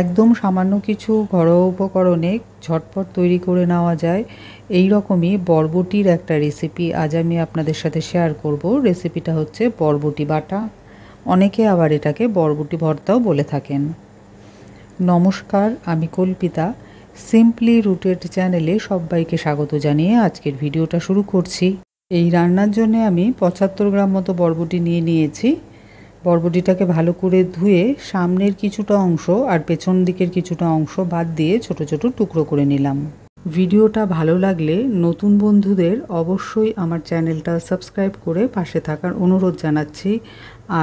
একদম সামান্য কিছু ঘরোয়া উপকরণে ঝটপট তৈরি করে নেওয়া যায় এই রকমই বরবটির একটা রেসিপি আজ আমি আপনাদের সাথে শেয়ার করব রেসিপিটা হচ্ছে বরবটি বাটা অনেকে আবার এটাকে বরবটি ভর্তাও বলে থাকেন নমস্কার আমি কল্পিতা সিম্পলি রুটেড চ্যানেলে সবাইকে স্বাগত জানিয়ে আজকের ভিডিওটা শুরু করছি এই রান্নার জন্য আমি পঁচাত্তর গ্রাম মতো বরবটি নিয়ে নিয়েছি বরবটিটাকে ভালো করে ধুয়ে সামনের কিছুটা অংশ আর পেছন দিকের কিছুটা অংশ বাদ দিয়ে ছোট ছোট টুকরো করে নিলাম ভিডিওটা ভালো লাগলে নতুন বন্ধুদের অবশ্যই আমার চ্যানেলটা সাবস্ক্রাইব করে পাশে থাকার অনুরোধ জানাচ্ছি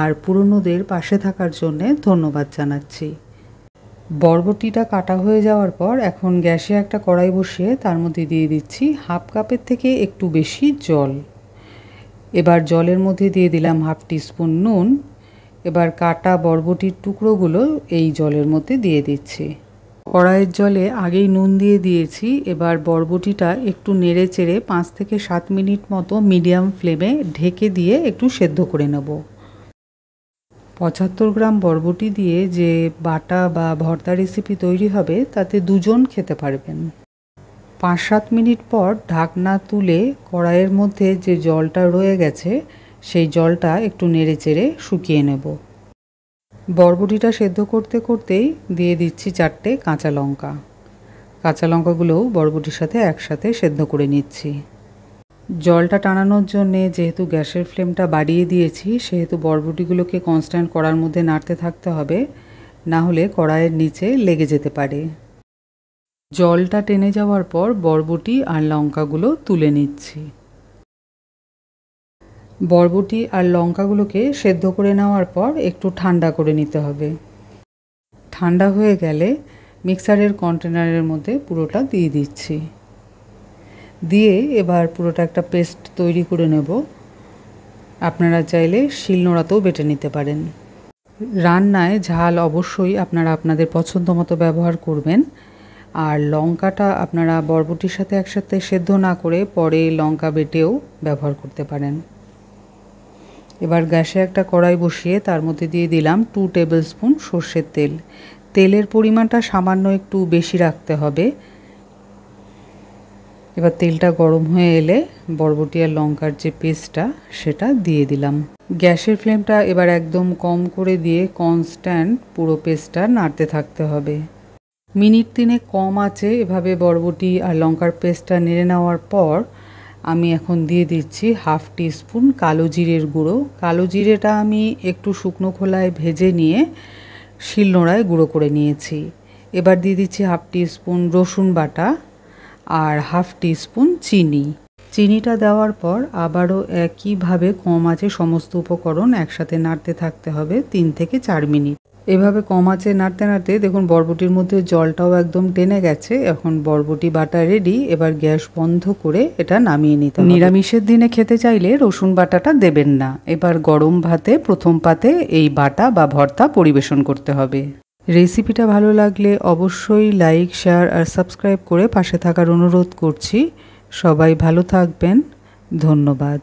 আর পুরনোদের পাশে থাকার জন্যে ধন্যবাদ জানাচ্ছি বরবটিটা কাটা হয়ে যাওয়ার পর এখন গ্যাসে একটা কড়াই বসিয়ে তার মধ্যে দিয়ে দিচ্ছি হাফ কাপের থেকে একটু বেশি জল এবার জলের মধ্যে দিয়ে দিলাম হাফ টিস্পুন নুন এবার কাটা বরবটির টুকরোগুলো এই জলের মধ্যে দিয়ে দিচ্ছি কড়াইয়ের জলে আগেই নুন দিয়ে দিয়েছি এবার বরবটিটা একটু নেড়ে চেড়ে পাঁচ থেকে সাত মিনিট মতো মিডিয়াম ফ্লেমে ঢেকে দিয়ে একটু সেদ্ধ করে নেব পঁচাত্তর গ্রাম বরবটি দিয়ে যে বাটা বা ভর্তা রেসিপি তৈরি হবে তাতে দুজন খেতে পারবেন পাঁচ সাত মিনিট পর ঢাকনা তুলে কড়াইয়ের মধ্যে যে জলটা রয়ে গেছে সেই জলটা একটু নেড়ে চেড়ে শুকিয়ে নেব বরবটিটা সেদ্ধ করতে করতেই দিয়ে দিচ্ছি চারটে কাঁচা লঙ্কা কাঁচা লঙ্কাগুলোও বরবটির সাথে একসাথে সেদ্ধ করে নিচ্ছি জলটা টানানোর জন্যে যেহেতু গ্যাসের ফ্লেমটা বাড়িয়ে দিয়েছি সেহেতু বরবটিগুলোকে কনস্ট্যান্ট করার মধ্যে নাড়তে থাকতে হবে না হলে কড়াইয়ের নিচে লেগে যেতে পারে জলটা টেনে যাওয়ার পর বরবটি আর লঙ্কাগুলো তুলে নিচ্ছি বরবটি আর লঙ্কাগুলোকে সেদ্ধ করে নেওয়ার পর একটু ঠান্ডা করে নিতে হবে ঠান্ডা হয়ে গেলে মিক্সারের কন্টেনারের মধ্যে পুরোটা দিয়ে দিচ্ছি দিয়ে এবার পুরোটা একটা পেস্ট তৈরি করে নেব আপনারা চাইলে শিলনোড়াতেও বেটে নিতে পারেন রান্নায় ঝাল অবশ্যই আপনারা আপনাদের পছন্দ মতো ব্যবহার করবেন আর লঙ্কাটা আপনারা বরবটির সাথে একসাথে সেদ্ধ না করে পরে লঙ্কা বেটেও ব্যবহার করতে পারেন এবার গ্যাসে একটা কড়াই বসিয়ে তার মধ্যে দিয়ে দিলাম টু টেবিল স্পুন সর্ষের তেল তেলের পরিমাণটা সামান্য একটু বেশি রাখতে হবে এবার তেলটা গরম হয়ে এলে বরবটি আর লঙ্কার যে পেস্টটা সেটা দিয়ে দিলাম গ্যাসের ফ্লেমটা এবার একদম কম করে দিয়ে কনস্ট্যান্ট পুরো পেস্টটা নাড়তে থাকতে হবে মিনিট তিনে কম আছে এভাবে বরবটি আর লঙ্কার পেস্টটা নেড়ে নেওয়ার পর আমি এখন দিয়ে দিচ্ছি হাফ স্পুন কালো জিরের গুঁড়ো কালো জিরেটা আমি একটু শুকনো খোলায় ভেজে নিয়ে শিলনোড়ায় গুঁড়ো করে নিয়েছি এবার দিয়ে দিচ্ছি হাফ স্পুন রসুন বাটা আর হাফ স্পুন চিনি চিনিটা দেওয়ার পর আবারও একইভাবে কম আছে সমস্ত উপকরণ একসাথে নাড়তে থাকতে হবে তিন থেকে চার মিনিট এভাবে কম নাড়তে নাড়তে দেখুন বরবটির মধ্যে জলটাও একদম টেনে গেছে এখন বরবটি বাটা রেডি এবার গ্যাস বন্ধ করে এটা নামিয়ে নিতে নিরামিষের দিনে খেতে চাইলে রসুন বাটাটা দেবেন না এবার গরম ভাতে প্রথম পাতে এই বাটা বা ভর্তা পরিবেশন করতে হবে রেসিপিটা ভালো লাগলে অবশ্যই লাইক শেয়ার আর সাবস্ক্রাইব করে পাশে থাকার অনুরোধ করছি সবাই ভালো থাকবেন ধন্যবাদ